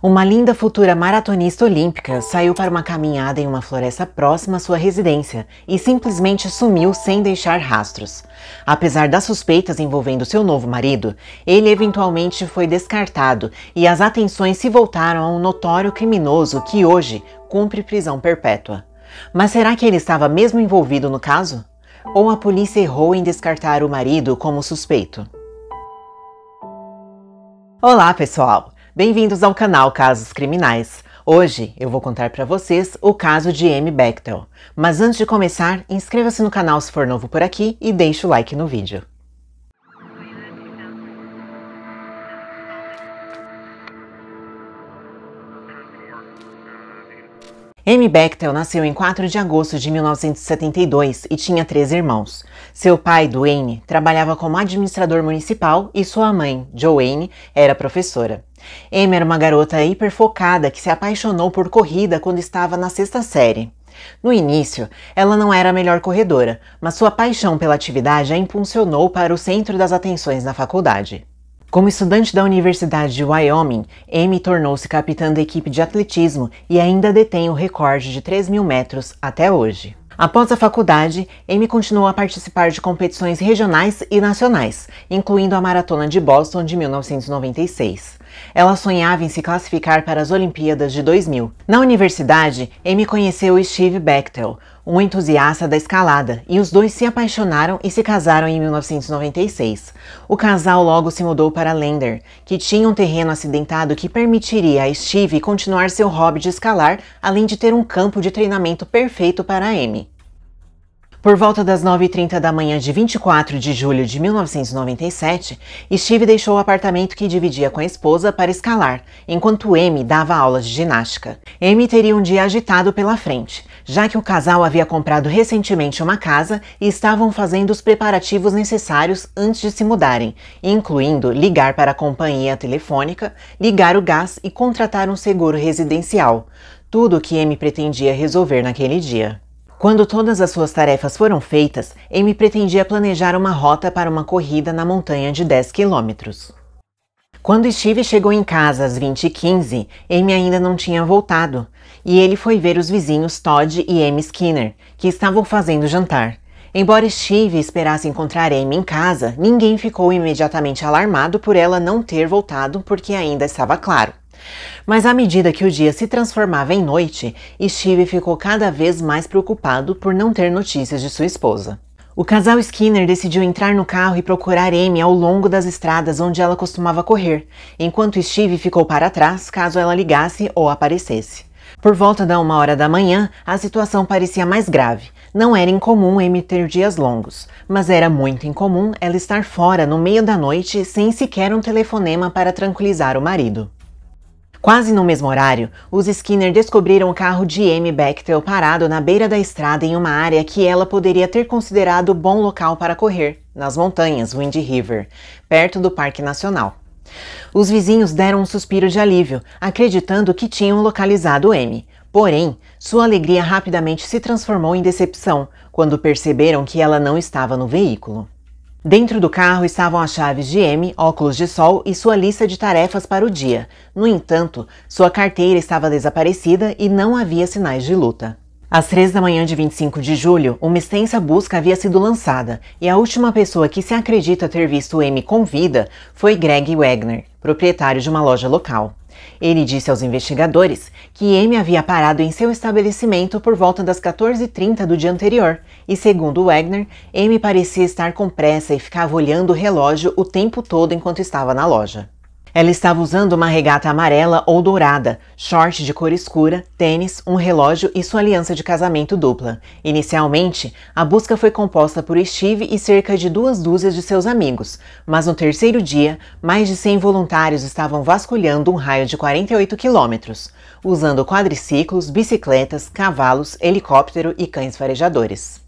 Uma linda futura maratonista olímpica saiu para uma caminhada em uma floresta próxima à sua residência e simplesmente sumiu sem deixar rastros. Apesar das suspeitas envolvendo seu novo marido, ele eventualmente foi descartado e as atenções se voltaram a um notório criminoso que hoje cumpre prisão perpétua. Mas será que ele estava mesmo envolvido no caso? Ou a polícia errou em descartar o marido como suspeito? Olá, pessoal! Bem-vindos ao canal Casos Criminais. Hoje eu vou contar para vocês o caso de Amy Bechtel. Mas antes de começar, inscreva-se no canal se for novo por aqui e deixe o like no vídeo. Amy Bechtel nasceu em 4 de agosto de 1972 e tinha três irmãos. Seu pai, Duane, trabalhava como administrador municipal e sua mãe, Joanne, era professora. Emmy era uma garota hiperfocada que se apaixonou por corrida quando estava na sexta série. No início, ela não era a melhor corredora, mas sua paixão pela atividade a impulsionou para o centro das atenções na faculdade. Como estudante da Universidade de Wyoming, Amy tornou-se capitã da equipe de atletismo e ainda detém o recorde de 3 mil metros até hoje. Após a faculdade, Amy continuou a participar de competições regionais e nacionais, incluindo a Maratona de Boston de 1996. Ela sonhava em se classificar para as Olimpíadas de 2000. Na universidade, Amy conheceu Steve Bechtel, um entusiasta da escalada, e os dois se apaixonaram e se casaram em 1996. O casal logo se mudou para Lander, que tinha um terreno acidentado que permitiria a Steve continuar seu hobby de escalar, além de ter um campo de treinamento perfeito para Amy. Por volta das 9h30 da manhã de 24 de julho de 1997, Steve deixou o apartamento que dividia com a esposa para escalar, enquanto Amy dava aulas de ginástica. Amy teria um dia agitado pela frente, já que o casal havia comprado recentemente uma casa e estavam fazendo os preparativos necessários antes de se mudarem, incluindo ligar para a companhia telefônica, ligar o gás e contratar um seguro residencial. Tudo o que Amy pretendia resolver naquele dia. Quando todas as suas tarefas foram feitas, Amy pretendia planejar uma rota para uma corrida na montanha de 10 quilômetros. Quando Steve chegou em casa às 20h15, Amy ainda não tinha voltado, e ele foi ver os vizinhos Todd e Amy Skinner, que estavam fazendo jantar. Embora Steve esperasse encontrar Amy em casa, ninguém ficou imediatamente alarmado por ela não ter voltado porque ainda estava claro. Mas à medida que o dia se transformava em noite, Steve ficou cada vez mais preocupado por não ter notícias de sua esposa. O casal Skinner decidiu entrar no carro e procurar Amy ao longo das estradas onde ela costumava correr, enquanto Steve ficou para trás caso ela ligasse ou aparecesse. Por volta da uma hora da manhã, a situação parecia mais grave. Não era incomum Amy ter dias longos, mas era muito incomum ela estar fora no meio da noite sem sequer um telefonema para tranquilizar o marido. Quase no mesmo horário, os Skinner descobriram o carro de Amy Bechtel parado na beira da estrada em uma área que ela poderia ter considerado bom local para correr, nas montanhas Wind River, perto do Parque Nacional. Os vizinhos deram um suspiro de alívio, acreditando que tinham localizado Amy. Porém, sua alegria rapidamente se transformou em decepção quando perceberam que ela não estava no veículo. Dentro do carro estavam as chaves de M, óculos de sol e sua lista de tarefas para o dia. No entanto, sua carteira estava desaparecida e não havia sinais de luta. Às três da manhã de 25 de julho, uma extensa busca havia sido lançada e a última pessoa que se acredita ter visto M com vida foi Greg Wagner, proprietário de uma loja local. Ele disse aos investigadores que M havia parado em seu estabelecimento por volta das 14h30 do dia anterior e, segundo Wagner, M parecia estar com pressa e ficava olhando o relógio o tempo todo enquanto estava na loja. Ela estava usando uma regata amarela ou dourada, short de cor escura, tênis, um relógio e sua aliança de casamento dupla. Inicialmente, a busca foi composta por Steve e cerca de duas dúzias de seus amigos, mas no terceiro dia, mais de 100 voluntários estavam vasculhando um raio de 48 quilômetros, usando quadriciclos, bicicletas, cavalos, helicóptero e cães farejadores.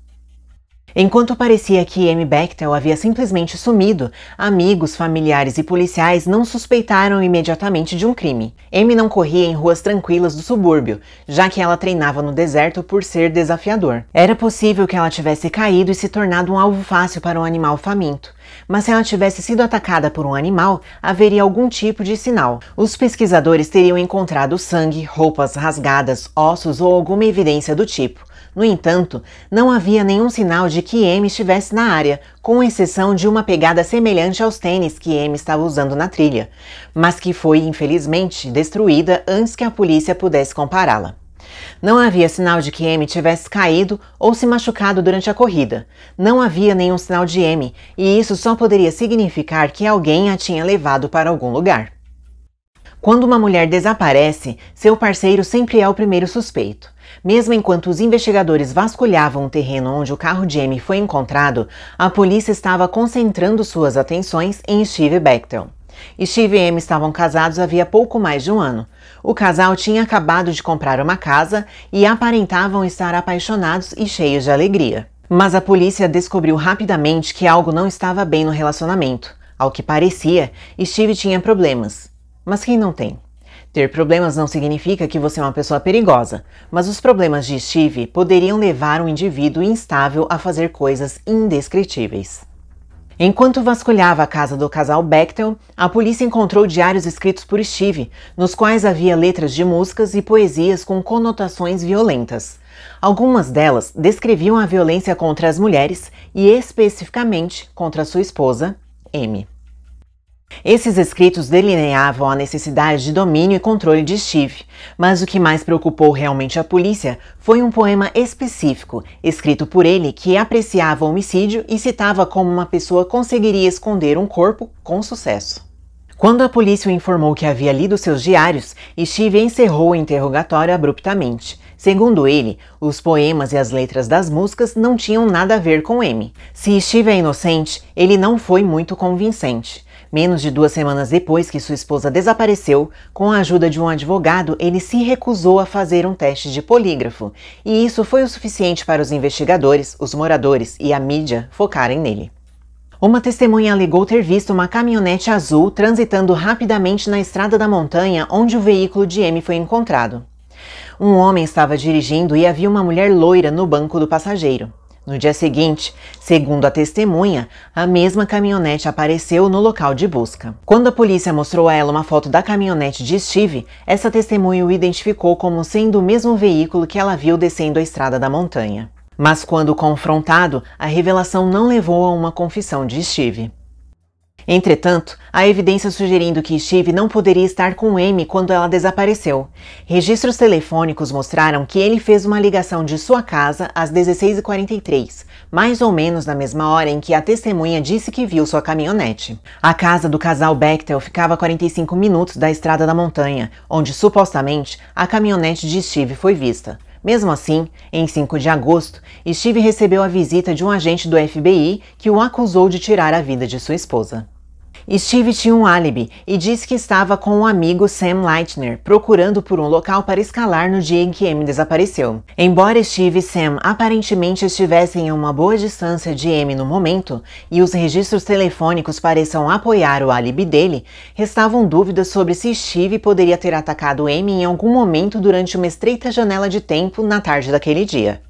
Enquanto parecia que Amy Bechtel havia simplesmente sumido, amigos, familiares e policiais não suspeitaram imediatamente de um crime. Amy não corria em ruas tranquilas do subúrbio, já que ela treinava no deserto por ser desafiador. Era possível que ela tivesse caído e se tornado um alvo fácil para um animal faminto. Mas se ela tivesse sido atacada por um animal, haveria algum tipo de sinal. Os pesquisadores teriam encontrado sangue, roupas rasgadas, ossos ou alguma evidência do tipo. No entanto, não havia nenhum sinal de que M estivesse na área, com exceção de uma pegada semelhante aos tênis que M estava usando na trilha, mas que foi, infelizmente, destruída antes que a polícia pudesse compará-la. Não havia sinal de que M tivesse caído ou se machucado durante a corrida. Não havia nenhum sinal de M, e isso só poderia significar que alguém a tinha levado para algum lugar. Quando uma mulher desaparece, seu parceiro sempre é o primeiro suspeito. Mesmo enquanto os investigadores vasculhavam o terreno onde o carro de Amy foi encontrado, a polícia estava concentrando suas atenções em Steve Bechtel. Steve e Amy estavam casados havia pouco mais de um ano. O casal tinha acabado de comprar uma casa e aparentavam estar apaixonados e cheios de alegria. Mas a polícia descobriu rapidamente que algo não estava bem no relacionamento. Ao que parecia, Steve tinha problemas. Mas quem não tem? Ter problemas não significa que você é uma pessoa perigosa, mas os problemas de Steve poderiam levar um indivíduo instável a fazer coisas indescritíveis. Enquanto vasculhava a casa do casal Bechtel, a polícia encontrou diários escritos por Steve, nos quais havia letras de músicas e poesias com conotações violentas. Algumas delas descreviam a violência contra as mulheres e especificamente contra sua esposa, M. Esses escritos delineavam a necessidade de domínio e controle de Steve, mas o que mais preocupou realmente a polícia foi um poema específico, escrito por ele, que apreciava o homicídio e citava como uma pessoa conseguiria esconder um corpo com sucesso. Quando a polícia o informou que havia lido seus diários, Steve encerrou o interrogatório abruptamente. Segundo ele, os poemas e as letras das músicas não tinham nada a ver com M. Se Steve é inocente, ele não foi muito convincente. Menos de duas semanas depois que sua esposa desapareceu, com a ajuda de um advogado, ele se recusou a fazer um teste de polígrafo, e isso foi o suficiente para os investigadores, os moradores e a mídia focarem nele. Uma testemunha alegou ter visto uma caminhonete azul transitando rapidamente na estrada da montanha onde o veículo de M foi encontrado. Um homem estava dirigindo e havia uma mulher loira no banco do passageiro. No dia seguinte, segundo a testemunha, a mesma caminhonete apareceu no local de busca. Quando a polícia mostrou a ela uma foto da caminhonete de Steve, essa testemunha o identificou como sendo o mesmo veículo que ela viu descendo a estrada da montanha. Mas quando confrontado, a revelação não levou a uma confissão de Steve. Entretanto, há evidência sugerindo que Steve não poderia estar com Amy quando ela desapareceu. Registros telefônicos mostraram que ele fez uma ligação de sua casa às 16h43, mais ou menos na mesma hora em que a testemunha disse que viu sua caminhonete. A casa do casal Bechtel ficava a 45 minutos da estrada da montanha, onde supostamente a caminhonete de Steve foi vista. Mesmo assim, em 5 de agosto, Steve recebeu a visita de um agente do FBI que o acusou de tirar a vida de sua esposa. Steve tinha um álibi e disse que estava com o um amigo Sam Leitner, procurando por um local para escalar no dia em que Amy desapareceu. Embora Steve e Sam aparentemente estivessem a uma boa distância de Amy no momento, e os registros telefônicos pareçam apoiar o álibi dele, restavam dúvidas sobre se Steve poderia ter atacado Amy em algum momento durante uma estreita janela de tempo na tarde daquele dia.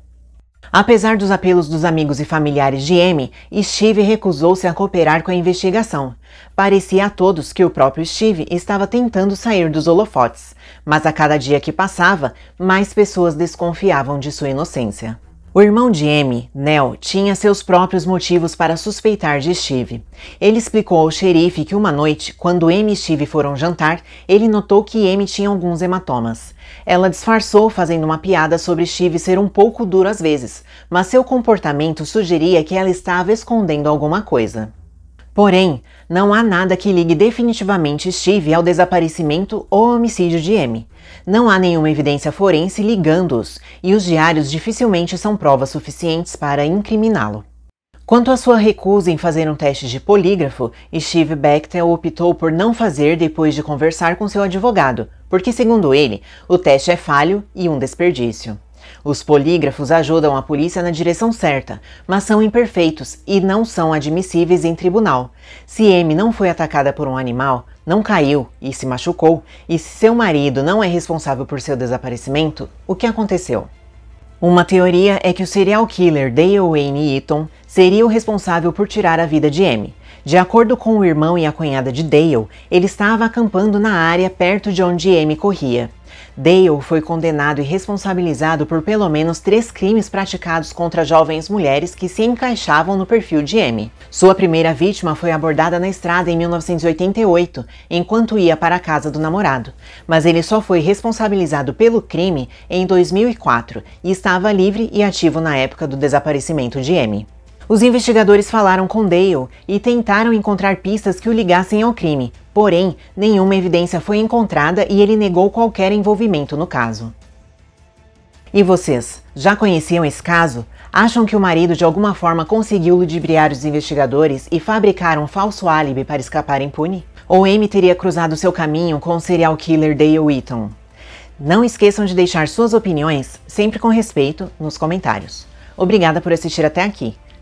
Apesar dos apelos dos amigos e familiares de M, Steve recusou-se a cooperar com a investigação. Parecia a todos que o próprio Steve estava tentando sair dos holofotes, mas a cada dia que passava, mais pessoas desconfiavam de sua inocência. O irmão de M, Nell, tinha seus próprios motivos para suspeitar de Steve. Ele explicou ao xerife que uma noite, quando M e Steve foram jantar, ele notou que M tinha alguns hematomas. Ela disfarçou fazendo uma piada sobre Steve ser um pouco duro às vezes, mas seu comportamento sugeria que ela estava escondendo alguma coisa. Porém, não há nada que ligue definitivamente Steve ao desaparecimento ou homicídio de M. Não há nenhuma evidência forense ligando-os, e os diários dificilmente são provas suficientes para incriminá-lo. Quanto à sua recusa em fazer um teste de polígrafo, Steve Bechtel optou por não fazer depois de conversar com seu advogado, porque, segundo ele, o teste é falho e um desperdício. Os polígrafos ajudam a polícia na direção certa, mas são imperfeitos e não são admissíveis em tribunal. Se M não foi atacada por um animal, não caiu e se machucou, e se seu marido não é responsável por seu desaparecimento, o que aconteceu? Uma teoria é que o serial killer Dale Wayne Eaton seria o responsável por tirar a vida de M. De acordo com o irmão e a cunhada de Dale, ele estava acampando na área perto de onde M corria. Dale foi condenado e responsabilizado por pelo menos três crimes praticados contra jovens mulheres que se encaixavam no perfil de M. Sua primeira vítima foi abordada na estrada em 1988, enquanto ia para a casa do namorado, mas ele só foi responsabilizado pelo crime em 2004 e estava livre e ativo na época do desaparecimento de M. Os investigadores falaram com Dale e tentaram encontrar pistas que o ligassem ao crime, porém, nenhuma evidência foi encontrada e ele negou qualquer envolvimento no caso. E vocês, já conheciam esse caso? Acham que o marido de alguma forma conseguiu ludibriar os investigadores e fabricar um falso álibi para escapar impune? Ou Amy teria cruzado seu caminho com o serial killer Dale Whitton? Não esqueçam de deixar suas opiniões, sempre com respeito, nos comentários. Obrigada por assistir até aqui.